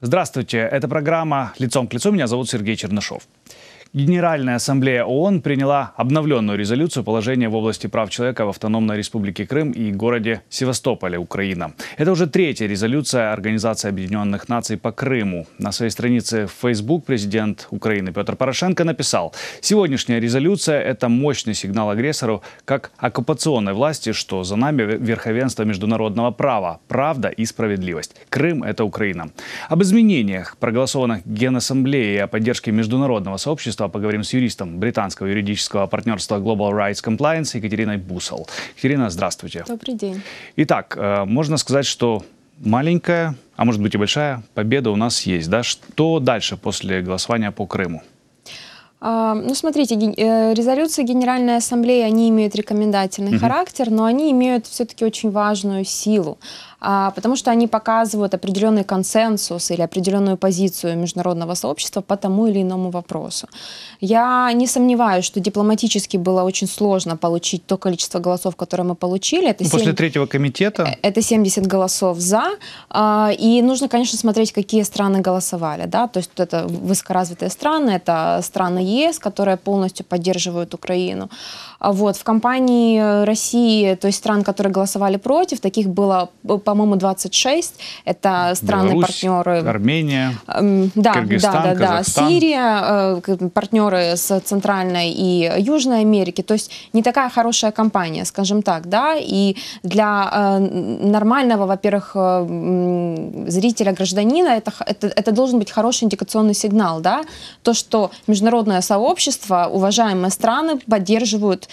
Здравствуйте, это программа «Лицом к лицу». Меня зовут Сергей Чернышов. Генеральная ассамблея ООН приняла обновленную резолюцию положения в области прав человека в Автономной Республике Крым и городе Севастополе, Украина. Это уже третья резолюция Организации Объединенных Наций по Крыму. На своей странице в Facebook президент Украины Петр Порошенко написал, сегодняшняя резолюция – это мощный сигнал агрессору как оккупационной власти, что за нами верховенство международного права, правда и справедливость. Крым – это Украина. Об изменениях, проголосованных Генассамблеей о поддержке международного сообщества, поговорим с юристом британского юридического партнерства Global Rights Compliance Екатериной Бусол. Екатерина, здравствуйте. Добрый день. Итак, э, можно сказать, что маленькая, а может быть и большая победа у нас есть. Да? Что дальше после голосования по Крыму? А, ну, смотрите, э, резолюции Генеральной Ассамблеи, они имеют рекомендательный mm-hmm. характер, но они имеют все-таки очень важную силу. А, потому что они показывают определенный консенсус или определенную позицию международного сообщества по тому или иному вопросу. Я не сомневаюсь, что дипломатически было очень сложно получить то количество голосов, которое мы получили. Это ну, После 7... третьего комитета? Э, это 70 голосов за. А, и нужно, конечно, смотреть, какие страны голосовали. Да? То есть это высокоразвитые страны, это страны ЕС, которые полностью поддерживают Украину. А вот. В компании России, то есть стран, которые голосовали против, таких было по-моему, 26. Это страны партнеры. Армения. Эм, да, Кыргызстан, да, да, Казахстан. Сирия, э, партнеры с Центральной и Южной Америки. То есть не такая хорошая компания, скажем так, да. И для э, нормального, во-первых, э, зрителя, гражданина это, это, это должен быть хороший индикационный сигнал, да, то, что международное сообщество, уважаемые страны поддерживают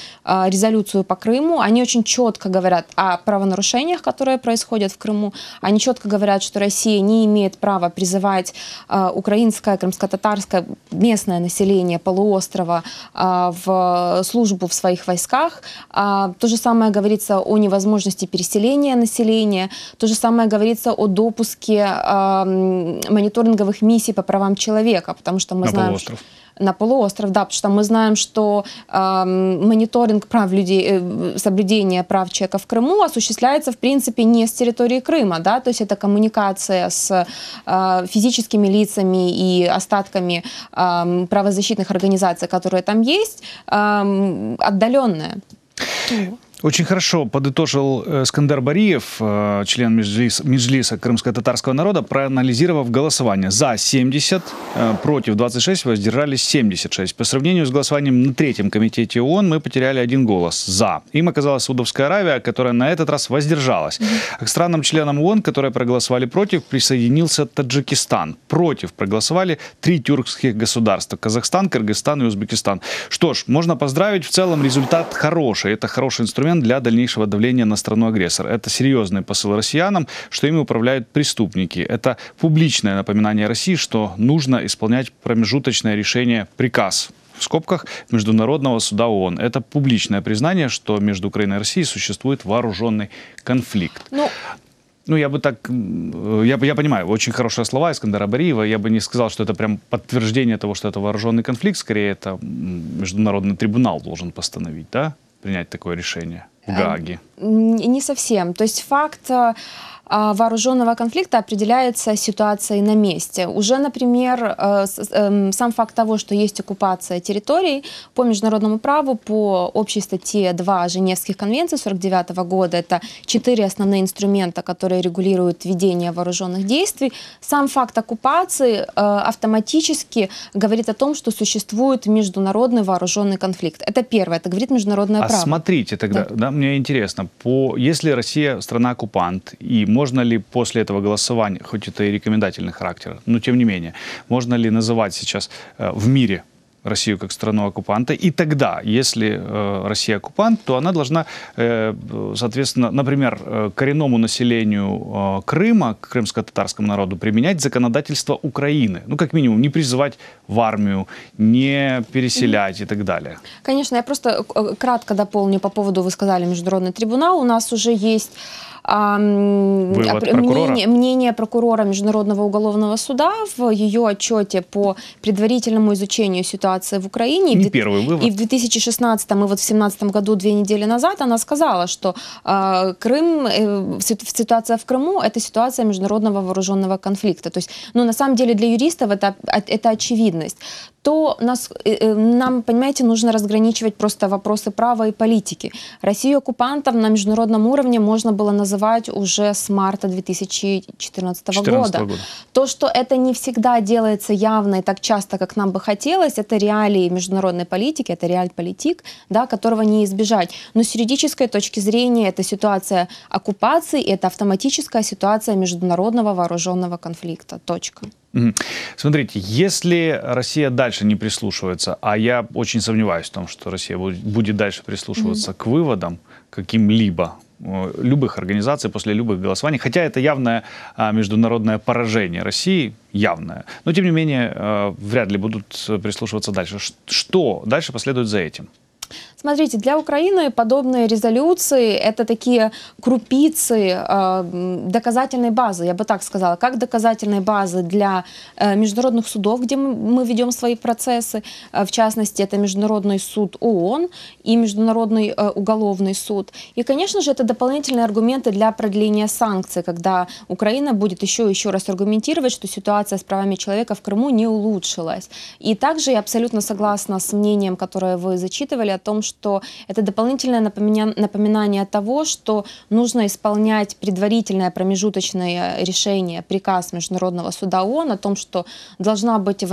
резолюцию по Крыму, они очень четко говорят о правонарушениях, которые происходят происходит в Крыму, они четко говорят, что Россия не имеет права призывать э, украинское, крымско-татарское местное население полуострова э, в службу в своих войсках. Э, то же самое говорится о невозможности переселения населения, то же самое говорится о допуске э, мониторинговых миссий по правам человека, потому что мы на знаем... Полуостров на полуостров, да, потому что мы знаем, что э, мониторинг прав людей, э, соблюдение прав человека в Крыму осуществляется, в принципе, не с территории Крыма, да, то есть это коммуникация с э, физическими лицами и остатками э, правозащитных организаций, которые там есть, э, отдаленная. Ну, очень хорошо подытожил э, Скандар Бариев, э, член Меджлис, Меджлиса крымско-татарского народа, проанализировав голосование. За 70, э, против 26, воздержались 76. По сравнению с голосованием на третьем комитете ООН мы потеряли один голос «за». Им оказалась Судовская Аравия, которая на этот раз воздержалась. А к странам-членам ООН, которые проголосовали против, присоединился Таджикистан. Против проголосовали три тюркских государства – Казахстан, Кыргызстан и Узбекистан. Что ж, можно поздравить, в целом результат хороший. Это хороший инструмент инструмент для дальнейшего давления на страну-агрессор. Это серьезный посыл россиянам, что ими управляют преступники. Это публичное напоминание России, что нужно исполнять промежуточное решение «приказ» в скобках Международного суда ООН. Это публичное признание, что между Украиной и Россией существует вооруженный конфликт. Ну, ну, я бы так, э, я, я понимаю, очень хорошие слова Искандера Бариева, я бы не сказал, что это прям подтверждение того, что это вооруженный конфликт, скорее это международный трибунал должен постановить, да? принять такое решение? Гаги. Гааге? Не совсем. То есть факт э, а, вооруженного конфликта определяется ситуацией на месте. Уже, например, э, эм, сам факт того, что есть оккупация территорий по международному праву, по общей статье 2 Женевских конвенций 49 -го года, это четыре основные инструмента, которые регулируют ведение вооруженных действий, сам факт оккупации э, автоматически говорит о том, что существует международный вооруженный конфликт. Это первое, это говорит международное а право. смотрите тогда, да. Да, мне интересно, по, если Россия страна-оккупант, и можно ли после этого голосования, хоть это и рекомендательный характер, но тем не менее, можно ли называть сейчас э, в мире Россию как страну-оккупанта. И тогда, если э, Россия оккупант, то она должна, э, соответственно, например, э, коренному населению э, Крыма, крымско-татарскому народу, применять законодательство Украины. Ну, как минимум, не призывать в армию, не переселять и так далее. Конечно, я просто э, кратко дополню по поводу, вы сказали, Международный трибунал. У нас уже есть а, прокурора? Мнение, мнение прокурора Международного уголовного суда в ее отчете по предварительному изучению ситуации в Украине. Не и первый вывод. И в 2016 и вот в 2017 году, две недели назад, она сказала, что а, э, Крым, ситуация в Крыму – это ситуация международного вооруженного конфликта. То есть, ну, на самом деле для юристов это, это очевидность. То нас, э, э, нам, понимаете, нужно разграничивать просто вопросы права и политики. Россию оккупантов на международном уровне можно было называть называть уже с марта 2014 года. года. То, что это не всегда делается явно и так часто, как нам бы хотелось, это реалии международной политики, это реаль-политик, да, которого не избежать. Но с юридической точки зрения это ситуация оккупации, и это автоматическая ситуация международного вооруженного конфликта. Точка. Смотрите, если Россия дальше не прислушивается, а я очень сомневаюсь в том, что Россия будет дальше прислушиваться mm-hmm. к выводам каким-либо Э, любых организаций после любых голосований, хотя это явное а, международное поражение России, явное. Но, тем не менее, э, вряд ли будут э, прислушиваться дальше. Что дальше последует за этим? Смотрите, для Украины подобные резолюции – это такие крупицы э, доказательной базы, я бы так сказала, как доказательной базы для э, международных судов, где мы, мы ведем свои процессы, э, в частности, это Международный суд ООН и Международный э, уголовный суд. И, конечно же, это дополнительные аргументы для продления санкций, когда Украина будет еще еще раз аргументировать, что ситуация с правами человека в Крыму не улучшилась. И также я абсолютно согласна с мнением, которое вы зачитывали, о том, что это дополнительное напоминя... напоминание того, что нужно исполнять предварительное промежуточное э, решение, приказ Международного суда ООН о том, что должна быть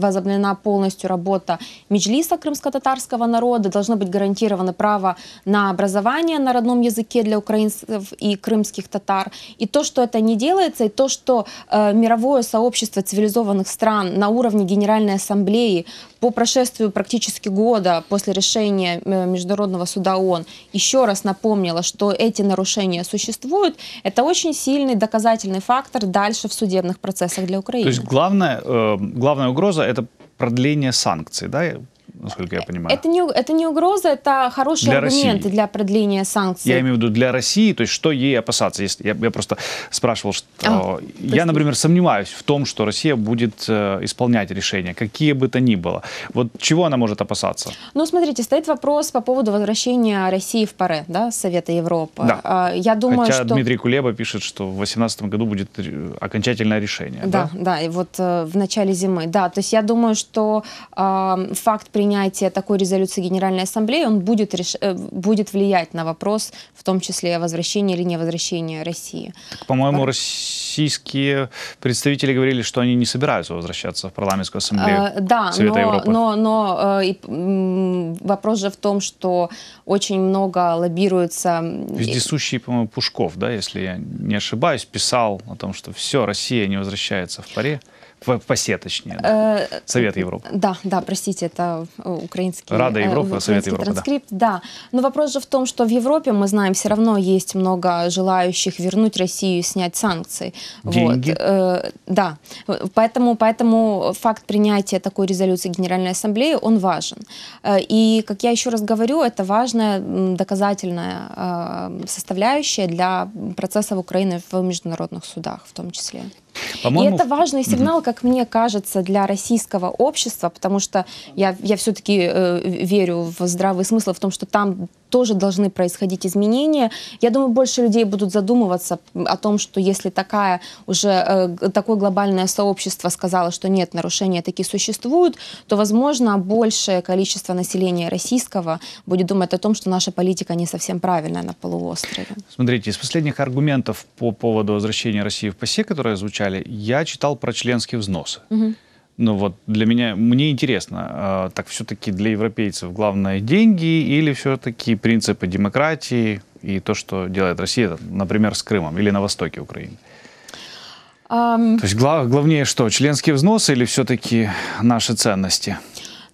возобновлена полностью работа Меджлиса крымско-татарского народа, должно быть гарантировано право на образование на родном языке для украинцев и крымских татар. И то, что это не делается, и то, что э, мировое сообщество цивилизованных стран на уровне Генеральной Ассамблеи по прошествию практически года после решения э, Международного суда ООН еще раз напомнила, что эти нарушения существуют, это очень сильный доказательный фактор дальше в судебных процессах для Украины. То есть главная э, главная угроза — это продление санкций, да? насколько я э, понимаю. Это не, это не угроза, это хорошие для аргументы России. для продления санкций. Я имею в виду для России, то есть что ей опасаться. Если, я, я просто спрашивал, что... А, я, например, сомневаюсь в том, что Россия будет э, исполнять решения, какие бы то ни было. Вот чего она может опасаться? Ну, смотрите, стоит вопрос по поводу возвращения России в паре, да, Совета Европы. Да. А, я думаю, Хотя что... Дмитрий Кулеба пишет, что в 2018 году будет э, окончательное решение. Да, да, да и вот э, в начале зимы. Да, то есть я думаю, что э, факт принятия принятие такой резолюции Генеральной Ассамблеи, он будет, реш... Э, будет влиять на вопрос, в том числе возвращения или невозвращения России. По-моему, Пар... Э, российские представители говорили, что они не собираются возвращаться в парламентскую ассамблею э, да, Совета но, Но, но э, и, м, вопрос же в том, что очень много лоббируется... Вездесущий, по-моему, Пушков, да, если я не ошибаюсь, писал о том, что все, Россия не возвращается в паре. ФАСЕ, точнее. Э, Совет Европы. Да, да, простите, это э, украинский... Рада э, Европы, Совет Европы, транскрипт, да. да. Но вопрос же в том, что в Европе, мы знаем, все равно есть много желающих вернуть Россию и снять санкции. Деньги. Вот. Да, поэтому, поэтому факт принятия такой резолюции Генеральной Ассамблеи, он важен. И, как я еще раз говорю, это важная доказательная составляющая для процессов Украины в международных судах в том числе. По-моему... И это важный сигнал, как мне кажется, для российского общества, потому что я, я все-таки э, верю в здравый смысл, в том, что там тоже должны происходить изменения. Я думаю, больше людей будут задумываться о том, что если такая уже, э, такое глобальное сообщество сказало, что нет, нарушения такие существуют, то, возможно, большее количество населения российского будет думать о том, что наша политика не совсем правильная на полуострове. Смотрите, из последних аргументов по поводу возвращения России в ПАСЕ, которые звучали, я читал про членские взносы. Угу ну вот для меня, мне интересно, а, так все-таки для европейцев главное деньги или все-таки принципы демократии и то, что делает Россия, например, с Крымом или на востоке Украины? Um... То есть главнее что, членские взносы или все-таки наши ценности?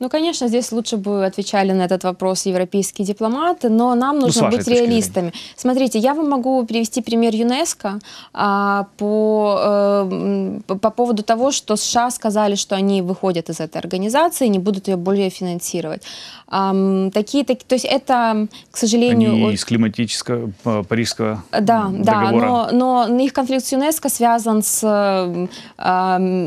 Ну, конечно, здесь лучше бы отвечали на этот вопрос европейские дипломаты, но нам нужно ну, быть реалистами. Зрения. Смотрите, я вам могу привести пример ЮНЕСКО а, по, э, по поводу того, что США сказали, что они выходят из этой организации, не будут ее более финансировать. А, такие, так, то есть это, к сожалению... Они из климатического, э, парижского да, договора. Да, но, но их конфликт с ЮНЕСКО связан с э,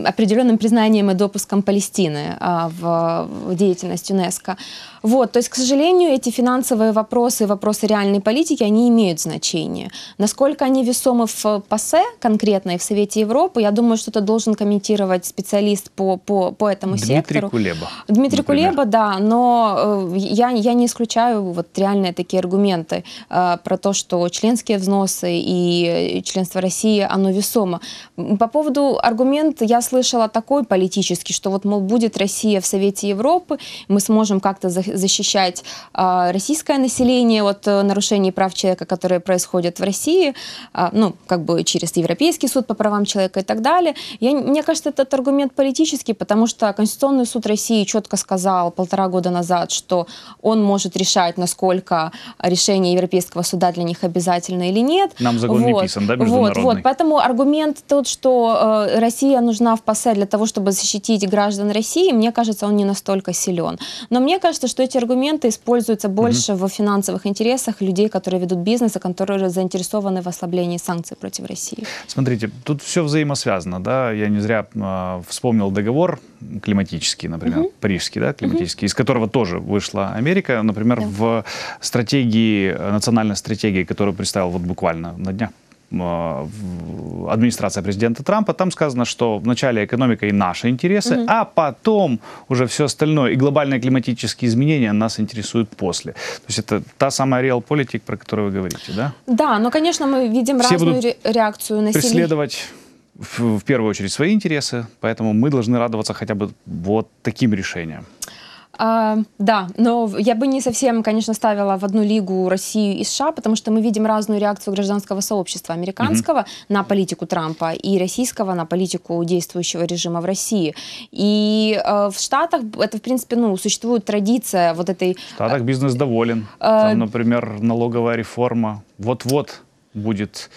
определенным признанием и допуском Палестины э, в деятельность ЮНЕСКО. Вот, то есть, к сожалению, эти финансовые вопросы, и вопросы реальной политики, они имеют значение. Насколько они весомы в э, ПАСЕ конкретно и в Совете Европы, я думаю, что это должен комментировать специалист по, по, по этому Дмитрий сектору. Кулеба. Дмитрий например. Кулеба, да, но э, я, я не исключаю вот реальные такие аргументы э, про то, что членские взносы и э, членство России, оно весомо. По поводу аргумента я слышала такой политический, что вот, мол, будет Россия в Совете Европы, мы сможем как-то за защищать э, российское население от э, нарушений прав человека, которые происходят в России, э, ну, как бы через Европейский суд по правам человека и так далее. Я, мне кажется, этот аргумент политический, потому что Конституционный суд России четко сказал полтора года назад, что он может решать, насколько решение Европейского суда для них обязательно или нет. Нам закон вот. не писан, да, международный? Вот, вот. Поэтому аргумент тот, что э, Россия нужна в ПАСЕ для того, чтобы защитить граждан России, мне кажется, он не настолько силен. Но мне кажется, что эти аргументы используются больше mm-hmm. во финансовых интересах людей, которые ведут бизнес, и которые заинтересованы в ослаблении санкций против России. Смотрите, тут все взаимосвязано, да, я не зря э, вспомнил договор климатический, например, mm парижский, да, климатический, mm из которого тоже вышла Америка, например, yeah. в стратегии, э, национальной стратегии, которую представил вот буквально на днях Э, администрация президента Трампа, там сказано, что вначале экономика и наши интересы, угу. а потом уже все остальное и глобальные климатические изменения нас интересуют после. То есть это та самая real политик, про которую вы говорите, да? Да, но, конечно, мы видим все разную будут реакцию населения. преследовать в, первую очередь свои интересы, поэтому мы должны радоваться хотя бы вот таким решением. А, да, но я бы не совсем, конечно, ставила в одну лигу Россию и США, потому что мы видим разную реакцию гражданского сообщества американского угу. на политику Трампа и российского на политику действующего режима в России. И э, в Штатах это, в принципе, ну, существует традиция вот этой... В Штатах э, бизнес доволен. Э, Там, например, налоговая реформа. Вот-вот будет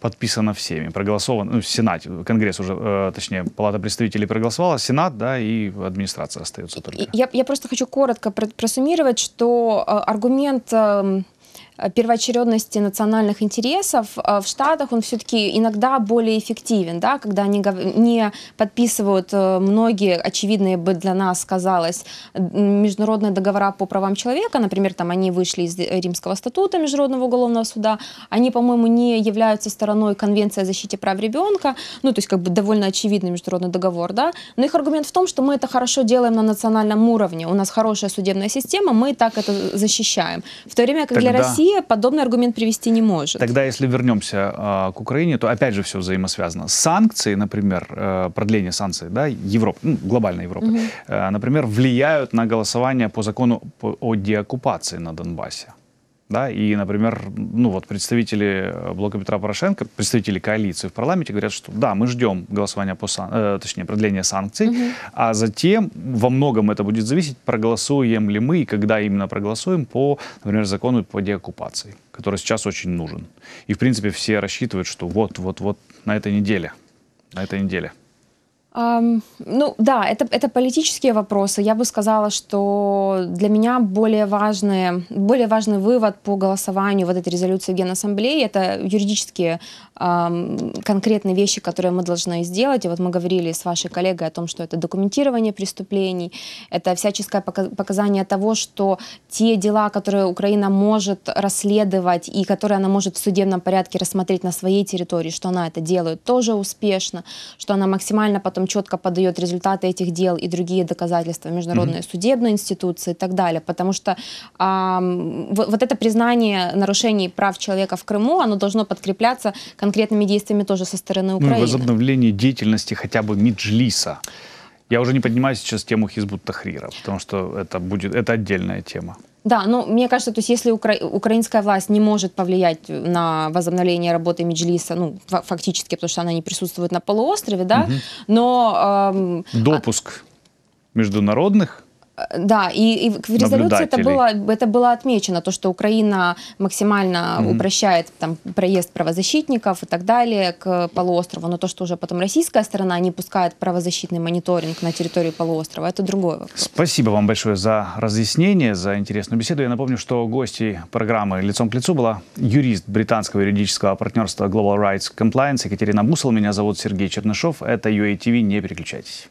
подписано всеми, проголосовано, ну, Сенат, Конгресс уже, э, точнее, Палата представителей проголосовала, Сенат, да, и администрация остается только. Я, я просто хочу коротко просуммировать, что э, аргумент эм, Э, первоочередности национальных интересов, э, в Штатах он все-таки иногда более эффективен, да, когда они не подписывают э, многие очевидные бы для нас, казалось, международные договора по правам человека, например, там они вышли из Римского статута Международного уголовного суда, они, по-моему, не являются стороной Конвенции о защите прав ребенка, ну, то есть как бы довольно очевидный международный договор, да, но их аргумент в том, что мы это хорошо делаем на национальном уровне, у нас хорошая судебная система, мы так это защищаем. В то время как Тогда... для России Россия подобный аргумент привести не может. Тогда, если вернемся э, к Украине, то опять же все взаимосвязано. Санкции, например, э, продление санкций, да, Европы, ну, глобальной Европы, угу. э, например, влияют на голосование по закону о деоккупации на Донбассе. Да, и, например, ну вот представители э, блока Петра Порошенко, представители коалиции в парламенте говорят, что да, мы ждем голосования по сан... э, точнее продления санкций, угу. а затем во многом это будет зависеть, проголосуем ли мы и когда именно проголосуем по, например, закону по деоккупации, который сейчас очень нужен. И в принципе все рассчитывают, что вот, вот, вот на этой неделе, на этой неделе. Um, ну да, это, это политические вопросы. Я бы сказала, что для меня более, важные, более важный вывод по голосованию вот этой резолюции в Генассамблее — это юридические um, конкретные вещи, которые мы должны сделать. И вот мы говорили с вашей коллегой о том, что это документирование преступлений, это всяческое показание того, что те дела, которые Украина может расследовать и которые она может в судебном порядке рассмотреть на своей территории, что она это делает тоже успешно, что она максимально потом потом четко подает результаты этих дел и другие доказательства международные mm-hmm. судебной институции и так далее. Потому что э, вот, вот это признание нарушений прав человека в Крыму, оно должно подкрепляться конкретными действиями тоже со стороны ну Украины. Ну, возобновление деятельности хотя бы Миджлиса. Я уже не поднимаю сейчас тему Хизбут Тахрира, потому что это будет это отдельная тема. Да, но ну, мне кажется, то есть если укра... украинская власть не может повлиять на возобновление работы Меджлиса, ну, фактически, потому что она не присутствует на полуострове, да, угу. но... Эм, Допуск международных да, и, и в резолюции это было, это было отмечено, то, что Украина максимально Mm -hmm. упрощает там, проезд правозащитников и так далее к полуострову, но то, что уже потом российская сторона не пускает правозащитный мониторинг на территорию полуострова, это другое. Спасибо вам большое за разъяснение, за интересную беседу. Я напомню, что гостей программы «Лицом к лицу» была юрист британского юридического партнерства Global Rights Compliance Екатерина Бусал, Меня зовут Сергей Чернышов. Это UATV. Не переключайтесь.